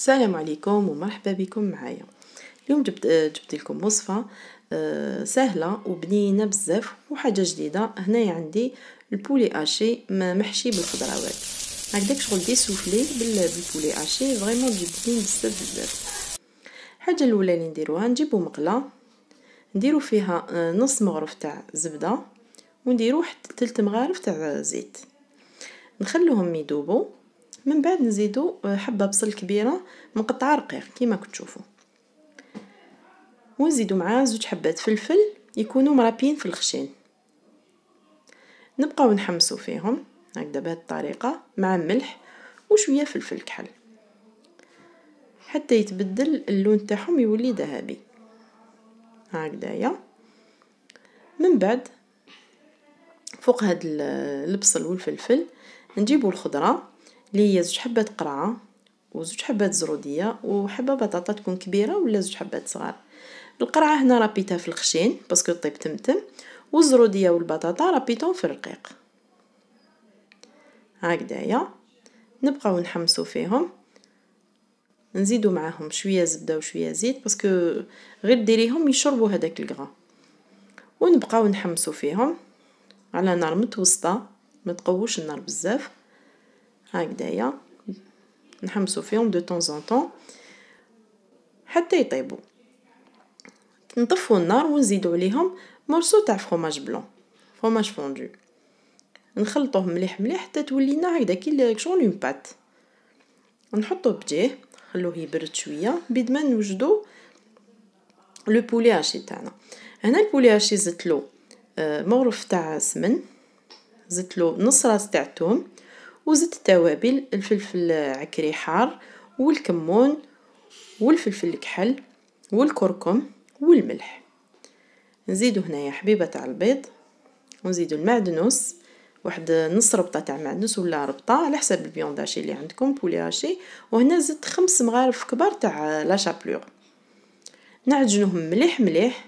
السلام عليكم ومرحبا بكم معايا اليوم جبت جبت لكم وصفه آه، سهله وبنينه بزاف وحاجه جديده هنايا عندي البولي اشي محشي بالخضروات هكذاك شغل دي سوفلي بالبولي اشي فريمون دي بنين بزاف بزاف الحاجه الاولى اللي نديروها نجيبو مقله نديرو فيها آه، نص مغرف تاع زبده ونديرو حتى تلت مغارف تاع زيت نخلوهم يدوبو من بعد نزيدو آه، حبة بصل كبيرة مقطعة رقيق كيما كتشوفو ونزيدو معاه زوج حبات فلفل يكونوا مرابين في الخشين نبقاو نحمسو فيهم هكذا بهاد الطريقة مع ملح وشوية فلفل كحل حتى يتبدل اللون تاعهم يولي ذهبي هكذايا من بعد فوق هاد البصل والفلفل نجيبو الخضره اللي هي زوج حبات قرعة وزوج حبات زرودية وحبة بطاطا تكون كبيرة ولا زوج حبات صغار القرعة هنا رابيتها في الخشين باسكو طيب تمتم والزرودية والبطاطا رابيتهم في الرقيق هكذايا نبقاو نحمسو فيهم نزيدو معاهم شويه زبده وشويه زيت باسكو غير ديريهم يشربوا هذاك الكغا ونبقاو نحمسو فيهم على نار متوسطه ما تقووش النار بزاف هكذايا نحمسو فيهم دو طون زون طون حتى يطيبو نطفو النار ونزيدو عليهم مرصو تاع فرماج بلون فرماج فوندو نخلطوه مليح مليح حتى تولي لنا هكذا كي شغل اون بات نحطوه بجيه نخلوه يبرد شويه بيد ما نوجدو لو بولي هاشي تاعنا هنا البولي هاشي زدتلو آه، مغرف تاع سمن زدتلو نص راس تاع الثوم وزدت التوابل الفلفل عكري حار والكمون والفلفل الكحل والكركم والملح نزيدو هنايا حبيبة تاع البيض ونزيدو المعدنوس واحد نص ربطة تاع معدنوس ولا ربطة على حسب البيون داشي اللي عندكم بولي هاشي وهنا زدت خمس مغارف كبار تاع لا شابلور نعجنوهم مليح مليح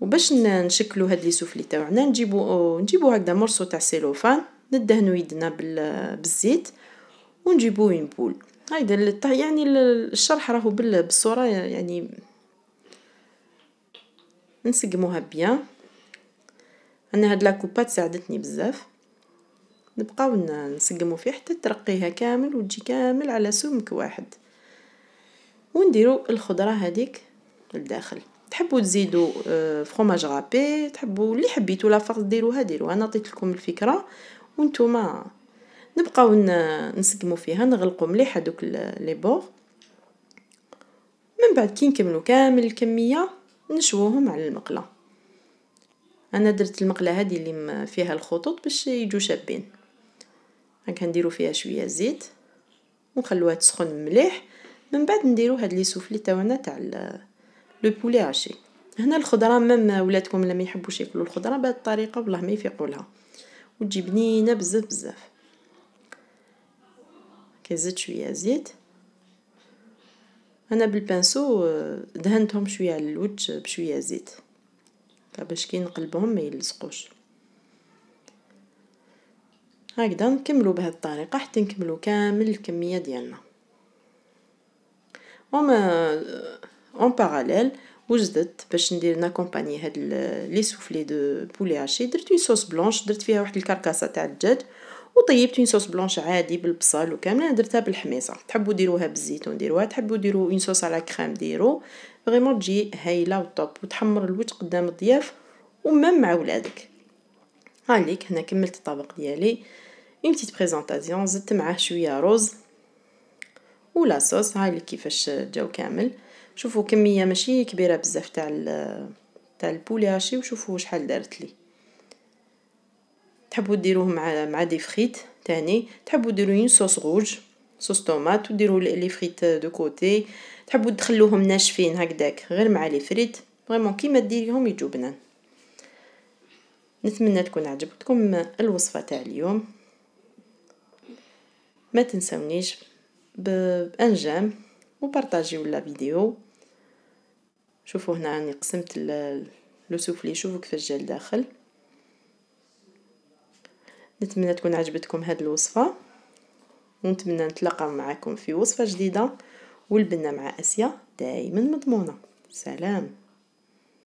وباش نشكلو هاد لي سوفلي تاعنا نجيبو نجيبو هكذا مرسو تاع سيلوفان ندهنو يدنا بالزيت اون ينبول هيدا يعني الشرح راهو بالصورة يعني نسقموها بيان انا هاد لاكوبات ساعدتني بزاف نبقاو نسقمو فيه حتى ترقيها كامل وتجي كامل على سمك واحد ونديرو الخضره هذيك لداخل تحبوا تزيدوا آه، فروماج غابي تحبوا اللي حبيتو لافاص ديروها ديروها انا عطيت لكم الفكره وانتوما نبقاو نسقمو فيها نغلقو مليح هادوك لي بوغ من بعد كي نكملو كامل الكميه نشووهم على المقله انا درت المقله هذه اللي فيها الخطوط باش يجو شابين هاكا نديرو فيها شويه زيت ونخلوها تسخن مليح من بعد نديرو هاد لي سوفلي تاعنا تاع لو بولي عشي هنا الخضره ميم ولادكم لما يحبوش ياكلوا الخضره بهاد الطريقه والله ما يفيقوا لها وتجي بنينه بزاف بزاف كيزيد شويه زيت انا بالبانسو آه، دهنتهم شويه على الوجه بشويه زيت باش كي نقلبهم ما يلصقوش هكذا نكملو بهذه الطريقه حتى نكملو كامل الكميه ديالنا وما اون آه، باراليل وجدت باش ندير ناكومباني هاد لي سوفلي دو بولي هاشي درت اون صوص بلونش درت فيها واحد الكركاسه تاع الدجاج وطيبت اون صوص بلونش عادي بالبصل وكامله درتها بالحميصه تحبوا ديروها بالزيتون ديروها تحبوا ديروا اون صوص على كريم ديرو فريمون تجي هايله وطوب وتحمر الوجه قدام الضياف ومام مع ولادك هاليك هنا كملت الطبق ديالي اون بتيت بريزونطاسيون زدت معاه شويه روز ولا صوص هاي كيفاش جاو كامل شوفو كمية ماشي كبيرة بزاف تاع تاع البولي هاشي وشوفوا شحال دارتلي، تحبو ديروه مع مع دي فريت تاني تحبو ديرو اون صوص غوج صوص طوماط وديروا لي فريت دو كوتي تحبو تخلوهم ناشفين هكداك غير مع لي فريت فريمون كيما ديريهم يجو بنان نتمنى تكون عجبتكم الوصفه تاع اليوم ما تنسونيش بانجام وبارطاجيو لا فيديو شوفوا هنا راني قسمت لو سوفلي شوفوا كيفاش جا لداخل نتمنى تكون عجبتكم هاد الوصفه ونتمنى نتلاقى معكم في وصفه جديده والبنه مع اسيا دائما مضمونه سلام